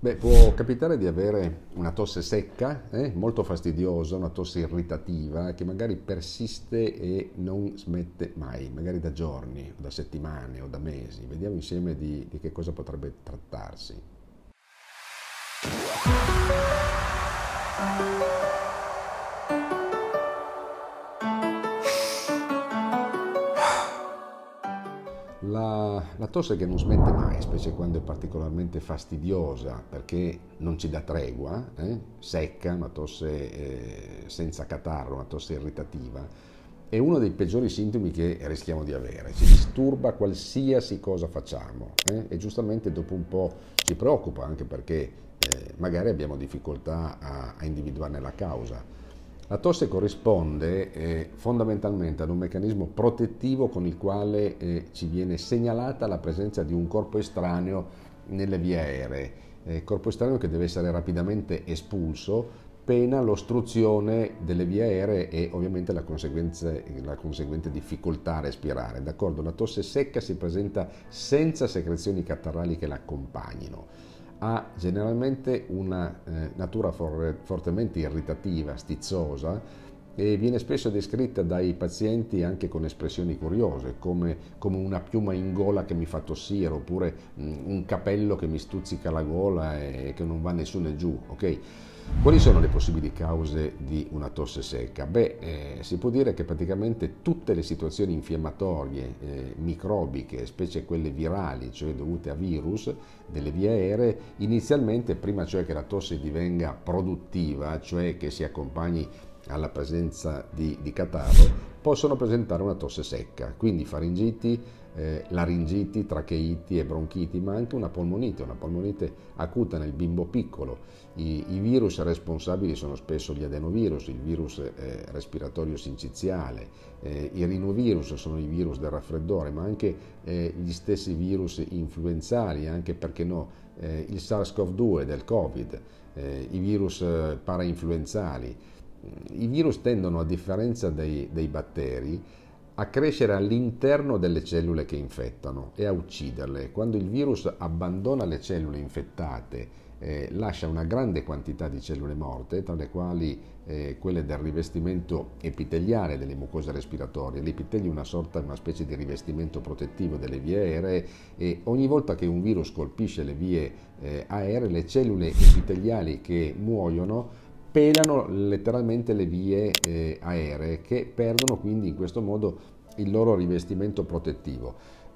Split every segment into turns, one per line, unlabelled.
Beh, può capitare di avere una tosse secca, eh, molto fastidiosa, una tosse irritativa che magari persiste e non smette mai, magari da giorni, da settimane o da mesi. Vediamo insieme di, di che cosa potrebbe trattarsi. tosse che non smette mai, specie quando è particolarmente fastidiosa perché non ci dà tregua, eh? secca, una tosse eh, senza catarro, una tosse irritativa, è uno dei peggiori sintomi che rischiamo di avere, ci disturba qualsiasi cosa facciamo eh? e giustamente dopo un po' ci preoccupa anche perché eh, magari abbiamo difficoltà a, a individuarne la causa. La tosse corrisponde eh, fondamentalmente ad un meccanismo protettivo con il quale eh, ci viene segnalata la presenza di un corpo estraneo nelle vie aeree, eh, corpo estraneo che deve essere rapidamente espulso pena l'ostruzione delle vie aeree e ovviamente la, la conseguente difficoltà a respirare. D'accordo? La tosse secca si presenta senza secrezioni cattarrali che l'accompagnino ha generalmente una eh, natura for- fortemente irritativa, stizzosa e viene spesso descritta dai pazienti anche con espressioni curiose, come, come una piuma in gola che mi fa tossire, oppure mh, mm, un capello che mi stuzzica la gola e che non va nessuno giù, ok? Quali sono le possibili cause di una tosse secca? Beh, eh, si può dire che praticamente tutte le situazioni infiammatorie, eh, microbiche, specie quelle virali, cioè dovute a virus delle vie aeree, inizialmente, prima cioè che la tosse divenga produttiva, cioè che si accompagni alla presenza di, di catarro, possono presentare una tosse secca, quindi faringiti, eh, laringiti, tracheiti e bronchiti, ma anche una polmonite, una polmonite acuta nel bimbo piccolo. I, i virus responsabili sono spesso gli adenovirus, il virus eh, respiratorio sinciziale, eh, i rinovirus sono i virus del raffreddore, ma anche eh, gli stessi virus influenzali, anche perché no, eh, il SARS-CoV-2 del Covid, eh, i virus parainfluenzali. I virus tendono, a differenza dei, dei batteri, a crescere all'interno delle cellule che infettano e a ucciderle. Quando il virus abbandona le cellule infettate, eh, lascia una grande quantità di cellule morte, tra le quali eh, quelle del rivestimento epiteliale delle mucose respiratorie. L'epitelio è una sorta, una specie di rivestimento protettivo delle vie aeree e ogni volta che un virus colpisce le vie eh, aeree, le cellule epiteliali che muoiono pelano letteralmente le vie eh, aeree che perdono quindi in questo modo il loro rivestimento protettivo.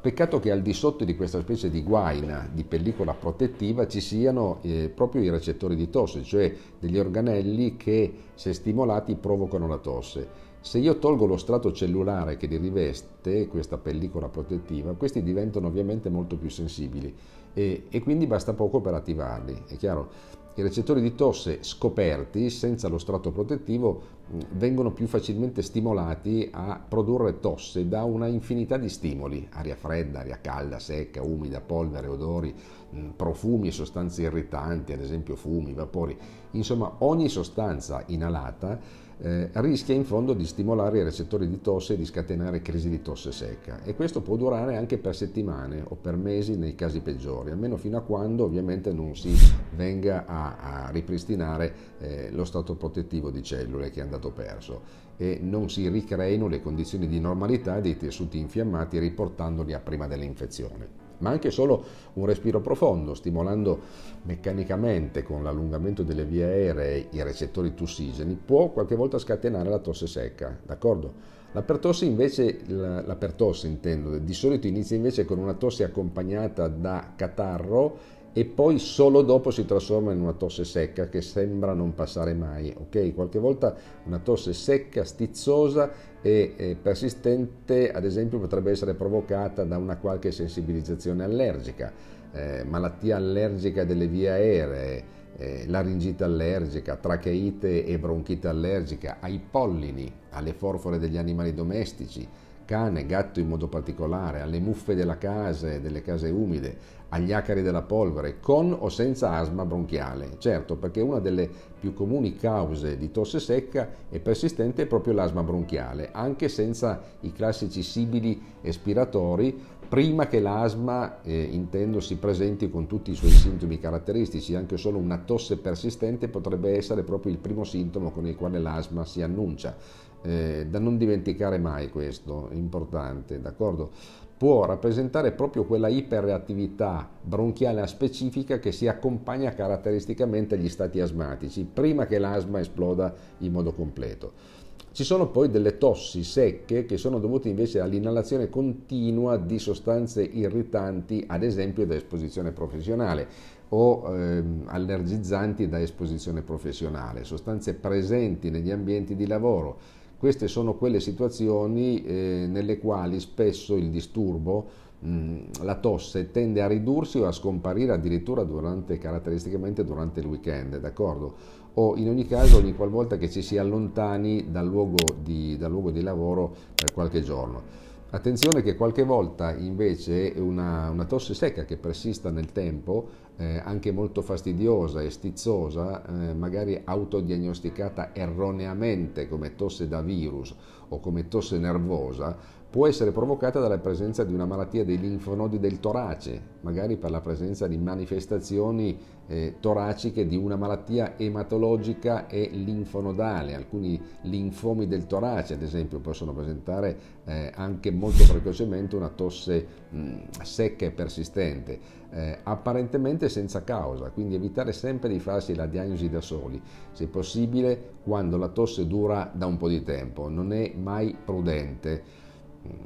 Peccato che al di sotto di questa specie di guaina di pellicola protettiva ci siano eh, proprio i recettori di tosse, cioè degli organelli che se stimolati provocano la tosse. Se io tolgo lo strato cellulare che li riveste, questa pellicola protettiva, questi diventano ovviamente molto più sensibili e, e quindi basta poco per attivarli, è chiaro? I recettori di tosse scoperti senza lo strato protettivo mm, vengono più facilmente stimolati a produrre tosse da una infinità di stimoli, aria fredda, aria calda, secca, umida, polvere, odori, mm, profumi e sostanze irritanti, ad esempio fumi, vapori, insomma ogni sostanza inalata eh, rischia in fondo di stimolare i recettori di tosse e di scatenare crisi di tosse secca e questo può durare anche per settimane o per mesi nei casi peggiori, almeno fino a quando ovviamente non si venga a, a ripristinare eh, lo stato protettivo di cellule che è andato perso e non si ricreino le condizioni di normalità dei tessuti infiammati riportandoli a prima dell'infezione ma anche solo un respiro profondo, stimolando meccanicamente con l'allungamento delle vie aeree i recettori tussigeni, può qualche volta scatenare la tosse secca, d'accordo? La pertosse invece, la, la pertosse intendo, di solito inizia invece con una tosse accompagnata da catarro e poi solo dopo si trasforma in una tosse secca che sembra non passare mai, ok? Qualche volta una tosse secca, stizzosa e, persistente, ad esempio, potrebbe essere provocata da una qualche sensibilizzazione allergica, eh, malattia allergica delle vie aeree, eh, laringite allergica, tracheite e bronchite allergica, ai pollini, alle forfore degli animali domestici, cane, gatto in modo particolare, alle muffe della casa, delle case umide, agli acari della polvere, con o senza asma bronchiale. Certo, perché una delle più comuni cause di tosse secca e persistente è proprio l'asma bronchiale, anche senza i classici sibili espiratori prima che l'asma, eh, intendo, si presenti con tutti i suoi sintomi caratteristici, anche solo una tosse persistente potrebbe essere proprio il primo sintomo con il quale l'asma si annuncia. Eh, da non dimenticare mai questo, è importante, d'accordo? Può rappresentare proprio quella iperreattività bronchiale specifica che si accompagna caratteristicamente agli stati asmatici, prima che l'asma esploda in modo completo. Ci sono poi delle tossi secche che sono dovute invece all'inalazione continua di sostanze irritanti, ad esempio da esposizione professionale o ehm, allergizzanti da esposizione professionale, sostanze presenti negli ambienti di lavoro. Queste sono quelle situazioni eh, nelle quali spesso il disturbo Mm, la tosse tende a ridursi o a scomparire addirittura durante, caratteristicamente durante il weekend, d'accordo? O in ogni caso ogni qualvolta che ci si allontani dal luogo di, dal luogo di lavoro per qualche giorno. Attenzione che qualche volta invece una, una tosse secca che persista nel tempo eh, anche molto fastidiosa e stizzosa, eh, magari autodiagnosticata erroneamente come tosse da virus o come tosse nervosa, può essere provocata dalla presenza di una malattia dei linfonodi del torace, magari per la presenza di manifestazioni eh, toraciche di una malattia ematologica e linfonodale. Alcuni linfomi del torace, ad esempio, possono presentare eh, anche molto precocemente una tosse mh, mm, secca e persistente eh, apparentemente senza causa, quindi evitare sempre di farsi la diagnosi da soli, se possibile quando la tosse dura da un po' di tempo, non è mai prudente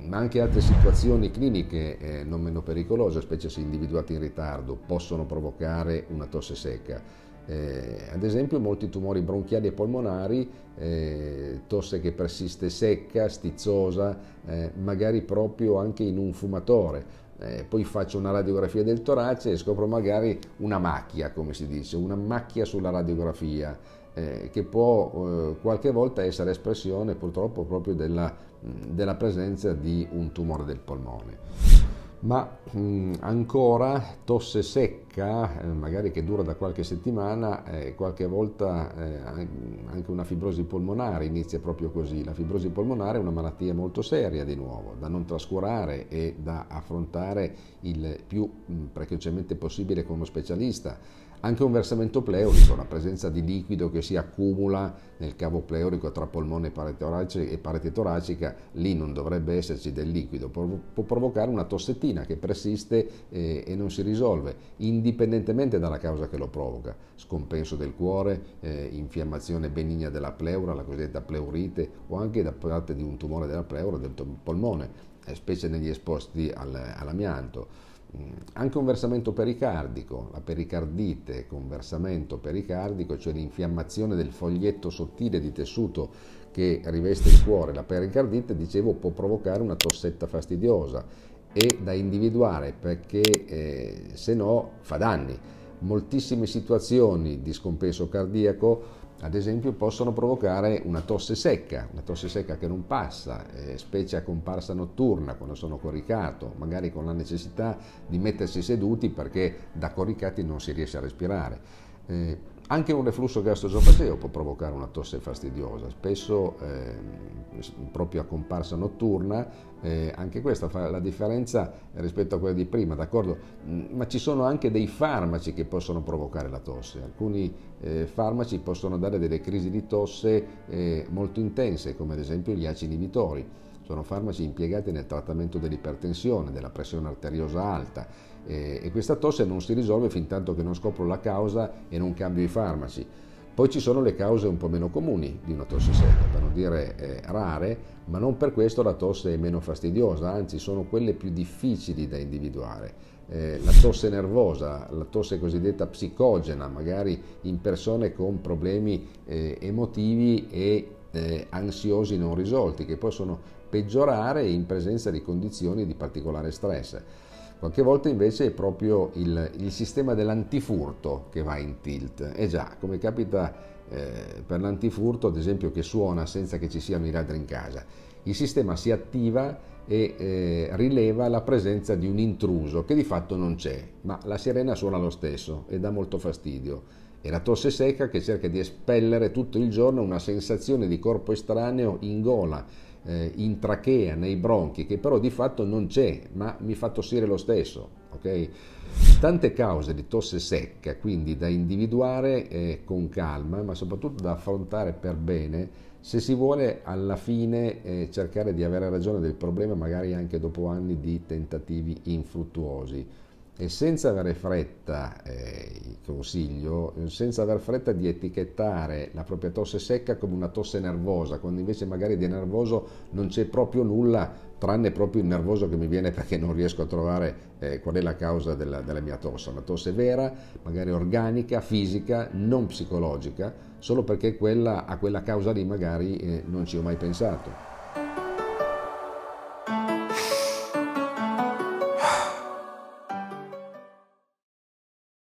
ma anche altre situazioni cliniche eh, non meno pericolose, specie se individuate in ritardo, possono provocare una tosse secca. Eh, ad esempio molti tumori bronchiali e polmonari, eh, tosse che persiste secca, stizzosa, eh, magari proprio anche in un fumatore eh, poi faccio una radiografia del torace e scopro magari una macchia, come si dice, una macchia sulla radiografia, eh, che può eh, qualche volta essere espressione purtroppo proprio della, della presenza di un tumore del polmone ma mh, mm, ancora tosse secca, eh, magari che dura da qualche settimana, eh, qualche volta eh, anche una fibrosi polmonare inizia proprio così. La fibrosi polmonare è una malattia molto seria di nuovo, da non trascurare e da affrontare il più mh, mm, precocemente possibile con uno specialista anche un versamento pleurico, la presenza di liquido che si accumula nel cavo pleurico tra polmone e parete toracica, lì non dovrebbe esserci del liquido, può provocare una tossettina che persiste eh, e non si risolve, indipendentemente dalla causa che lo provoca. Scompenso del cuore, eh, infiammazione benigna della pleura, la cosiddetta pleurite, o anche da parte di un tumore della pleura, del polmone, eh, specie negli esposti all'amianto Mm, anche un versamento pericardico, la pericardite con versamento pericardico, cioè l'infiammazione del foglietto sottile di tessuto che riveste il cuore, la pericardite, dicevo, può provocare una tossetta fastidiosa e da individuare perché eh, se no fa danni. Moltissime situazioni di scompenso cardiaco ad esempio possono provocare una tosse secca, una tosse secca che non passa, eh, specie a comparsa notturna quando sono coricato, magari con la necessità di mettersi seduti perché da coricati non si riesce a respirare. Eh, anche un reflusso gastroesofageo può provocare una tosse fastidiosa, spesso eh, proprio a comparsa notturna, eh, anche questa fa la differenza rispetto a quella di prima, d'accordo? Mm, ma ci sono anche dei farmaci che possono provocare la tosse, alcuni eh, farmaci possono dare delle crisi di tosse eh, molto intense, come ad esempio gli aci inibitori, sono farmaci impiegati nel trattamento dell'ipertensione, della pressione arteriosa alta eh, e questa tosse non si risolve fin tanto che non scopro la causa e non cambio i farmaci. Poi ci sono le cause un po' meno comuni di una tosse secca, per non dire eh, rare, ma non per questo la tosse è meno fastidiosa, anzi sono quelle più difficili da individuare. Eh, la tosse nervosa, la tosse cosiddetta psicogena, magari in persone con problemi eh, emotivi e eh, ansiosi non risolti, che possono peggiorare in presenza di condizioni di particolare stress. Qualche volta invece è proprio il, il sistema dell'antifurto che va in tilt. E già, come capita eh, per l'antifurto, ad esempio, che suona senza che ci siano i ladri in casa. Il sistema si attiva e eh, rileva la presenza di un intruso che di fatto non c'è, ma la sirena suona lo stesso e dà molto fastidio. È la tosse secca che cerca di espellere tutto il giorno una sensazione di corpo estraneo in gola eh, in trachea, nei bronchi, che però di fatto non c'è, ma mi fa tossire lo stesso. Okay? Tante cause di tosse secca, quindi da individuare eh, con calma, ma soprattutto da affrontare per bene, se si vuole alla fine eh, cercare di avere ragione del problema, magari anche dopo anni di tentativi infruttuosi e senza avere fretta, eh, consiglio, senza aver fretta di etichettare la propria tosse secca come una tosse nervosa, quando invece magari di nervoso non c'è proprio nulla, tranne proprio il nervoso che mi viene perché non riesco a trovare eh, qual è la causa della, della mia tosse. Una tosse vera, magari organica, fisica, non psicologica, solo perché quella, a quella causa lì magari eh, non ci ho mai pensato.